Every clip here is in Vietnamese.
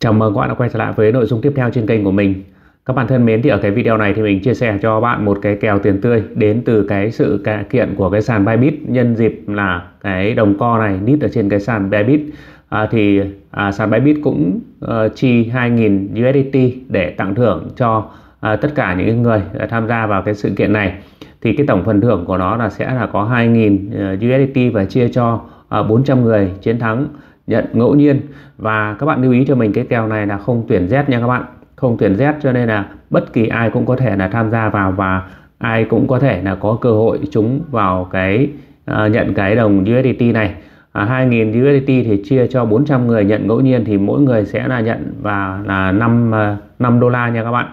Chào mừng các bạn đã quay trở lại với nội dung tiếp theo trên kênh của mình. Các bạn thân mến thì ở cái video này thì mình chia sẻ cho bạn một cái kèo tiền tươi đến từ cái sự kiện của cái sàn Bybit nhân dịp là cái đồng co này nít ở trên cái sàn Bybit à, thì à, sàn Bybit cũng uh, chi 2.000 USDT để tặng thưởng cho uh, tất cả những người tham gia vào cái sự kiện này. Thì cái tổng phần thưởng của nó là sẽ là có 2.000 ờ, USDT và chia cho uh, ờ, 400 người chiến thắng nhận ngẫu nhiên và các bạn lưu ý cho mình cái kèo này là không tuyển Z nha các bạn không tuyển Z cho nên là bất kỳ ai cũng có thể là tham gia vào và ai cũng có thể là có cơ hội trúng vào cái uh, nhận cái đồng USDT này à, 2.000 USDT thì chia cho 400 người nhận ngẫu nhiên thì mỗi người sẽ là nhận và là 5 5 à, đô la nha các bạn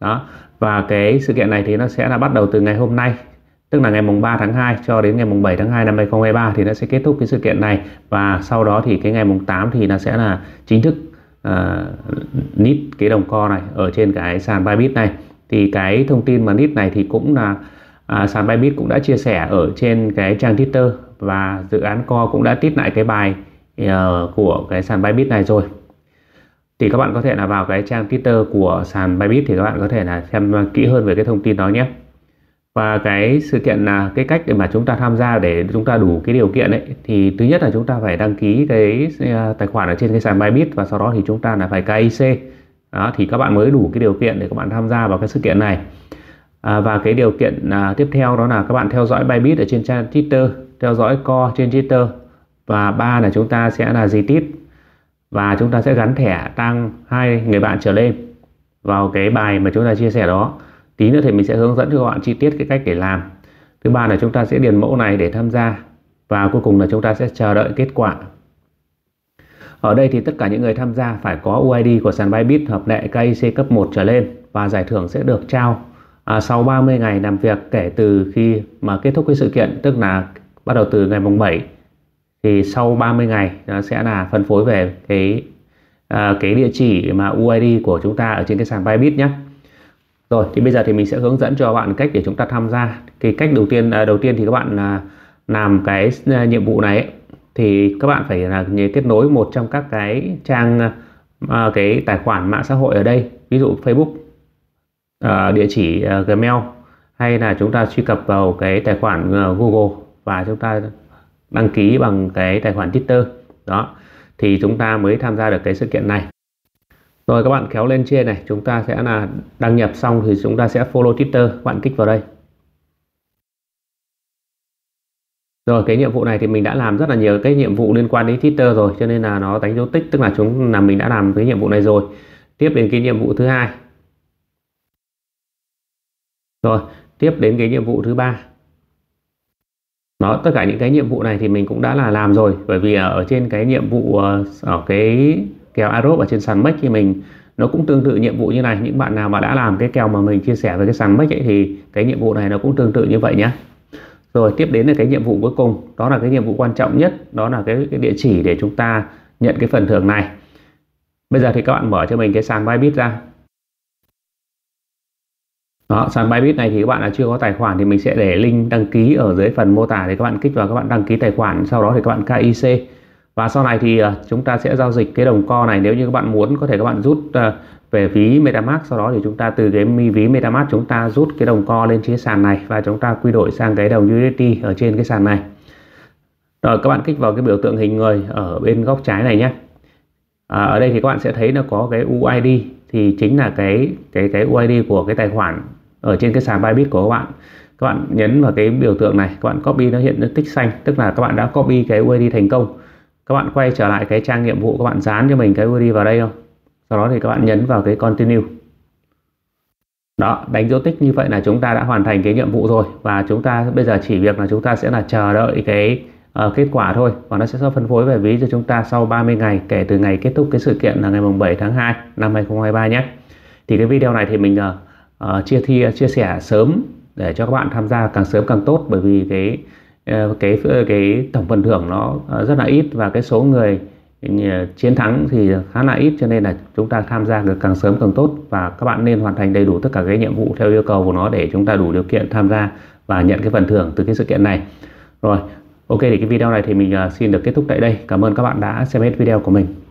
đó và cái sự kiện này thì nó sẽ là bắt đầu từ ngày hôm nay tức là ngày mùng 3 tháng 2 cho đến ngày mùng 7 tháng 2 năm 2023 thì nó sẽ kết thúc cái sự kiện này và sau đó thì cái ngày mùng 8 thì nó sẽ là chính thức uh, nít cái đồng co này ở trên cái sàn Bybit này thì cái thông tin mà nít này thì cũng là uh, sàn Bybit cũng đã chia sẻ ở trên cái trang Twitter và dự án co cũng đã tít lại cái bài uh, của cái sàn Bybit này rồi thì các bạn có thể là vào cái trang Twitter của sàn Bybit thì các bạn có thể là xem kỹ hơn về cái thông tin đó nhé và cái sự kiện là cái cách để mà chúng ta tham gia để chúng ta đủ cái điều kiện ấy thì thứ nhất là chúng ta phải đăng ký cái ờ, tài khoản ở trên cái sàn Bybit và sau đó thì chúng ta là phải KIC đó thì các bạn mới đủ cái điều kiện để các bạn tham gia vào cái sự kiện này à, và cái điều kiện à, tiếp theo đó là các bạn theo dõi Bybit ở trên trang Twitter theo dõi Co trên Twitter và ba là chúng ta sẽ là gì tiếp và chúng ta sẽ gắn thẻ tăng hai người bạn trở lên vào cái bài mà chúng ta chia sẻ đó tí nữa thì mình sẽ hướng dẫn cho các bạn chi tiết cái cách để làm thứ ba là chúng ta sẽ điền mẫu này để tham gia và cuối cùng là chúng ta sẽ chờ đợi kết quả ở đây thì tất cả những người tham gia phải có UID của sàn Bybit hợp lệ KIC cấp 1 trở lên và giải thưởng sẽ được trao à, sau 30 ngày làm việc kể từ khi mà kết thúc cái sự kiện tức là bắt đầu từ ngày mùng 7 thì sau 30 ngày nó sẽ là phân phối về cái à, cái địa chỉ mà UID của chúng ta ở trên cái sàn Bybit nhé rồi thì bây giờ thì mình sẽ hướng dẫn cho các bạn cách để chúng ta tham gia. Cái cách đầu tiên à, đầu tiên thì các bạn à, làm cái à, nhiệm vụ này thì các bạn phải là kết nối một trong các cái trang cái tài khoản mạng xã hội ở đây, ví dụ Facebook, địa chỉ Gmail hay là chúng ta truy cập vào cái tài khoản Google và chúng ta đăng ký bằng cái tài khoản Twitter. Đó thì chúng ta mới tham gia được cái sự kiện này rồi các bạn kéo lên trên này chúng ta sẽ là đăng nhập xong thì chúng ta sẽ follow Twitter các bạn kích vào đây Rồi cái nhiệm vụ này thì mình đã làm rất là nhiều cái nhiệm vụ liên quan đến Twitter rồi cho nên là nó đánh dấu tích tức là chúng là mình đã làm cái nhiệm vụ này rồi. Tiếp đến cái nhiệm vụ thứ hai. Rồi, tiếp đến cái nhiệm vụ thứ ba. Đó, tất cả những cái nhiệm vụ này thì mình cũng đã là làm rồi bởi vì ở trên cái nhiệm vụ ờ, ở cái kèo Arop ở trên sàn MEX thì mình nó cũng tương tự nhiệm vụ như này những bạn nào mà đã làm cái kèo mà mình chia sẻ với cái sàn MEX thì cái nhiệm vụ này nó cũng tương tự như vậy nhé rồi tiếp đến là cái nhiệm vụ cuối cùng đó là cái nhiệm vụ quan trọng nhất đó là cái, cái địa chỉ để chúng ta nhận cái phần thưởng này bây giờ thì các bạn mở cho mình cái sàn Bybit ra đó, sàn Bybit này thì các bạn là chưa có tài khoản thì mình sẽ để link đăng ký ở dưới phần mô tả để các bạn kích vào các bạn đăng ký tài khoản sau đó thì các bạn KIC và sau này thì ờ, chúng ta sẽ giao dịch cái đồng co này nếu như các bạn muốn có thể các bạn rút ờ, về ví MetaMask sau đó thì chúng ta từ cái mi ví MetaMask chúng ta rút cái đồng co lên trên sàn này và chúng ta quy đổi sang cái đồng USDT ở trên cái sàn này rồi các bạn kích vào cái biểu tượng hình người ở bên góc trái này nhé à, ở đây thì các bạn sẽ thấy nó có cái UID thì chính là cái cái cái UID của cái tài khoản ở trên cái sàn Bybit của các bạn các bạn nhấn vào cái biểu tượng này các bạn copy nó hiện nó tích xanh tức là các bạn đã copy cái UID thành công các bạn quay trở lại cái trang nhiệm vụ các bạn dán cho mình cái URL vào đây không sau đó thì các bạn nhấn vào cái continue đó đánh dấu tích như vậy là chúng ta đã hoàn thành cái nhiệm vụ rồi và chúng ta bây giờ chỉ việc là chúng ta sẽ là chờ đợi cái uh, kết quả thôi và nó sẽ phân phối về ví cho chúng ta sau 30 ngày kể từ ngày kết thúc cái sự kiện là ngày mùng 7 tháng 2 năm 2023 nhé thì cái video này thì mình uh, chia thi chia sẻ sớm để cho các bạn tham gia càng sớm càng tốt bởi vì cái Ờ, cái ờ, cái tổng phần thưởng nó ờ, rất là ít và cái số người chiến thắng thì khá là ít cho nên là chúng ta tham gia được càng sớm càng tốt và các bạn nên hoàn thành đầy đủ tất cả cái nhiệm vụ theo yêu cầu của nó để chúng ta đủ điều kiện tham gia và nhận cái phần thưởng từ cái sự kiện này rồi ok thì cái video này thì mình xin được kết thúc tại đây cảm ơn các bạn đã xem hết video của mình